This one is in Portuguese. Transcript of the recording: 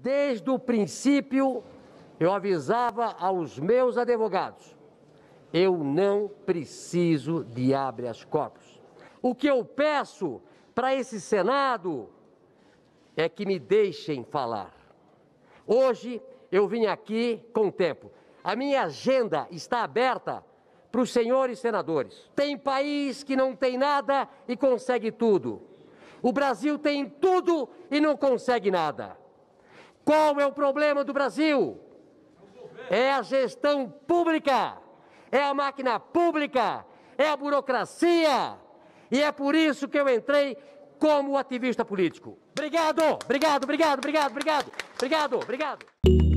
Desde o princípio, eu avisava aos meus advogados: eu não preciso de habeas corpus. O que eu peço para esse Senado é que me deixem falar. Hoje eu vim aqui com tempo. A minha agenda está aberta para os senhores senadores. Tem país que não tem nada e consegue tudo. O Brasil tem tudo e não consegue nada. Qual é o problema do Brasil? É a gestão pública, é a máquina pública, é a burocracia. E é por isso que eu entrei como ativista político. Obrigado, obrigado, obrigado, obrigado, obrigado, obrigado, obrigado.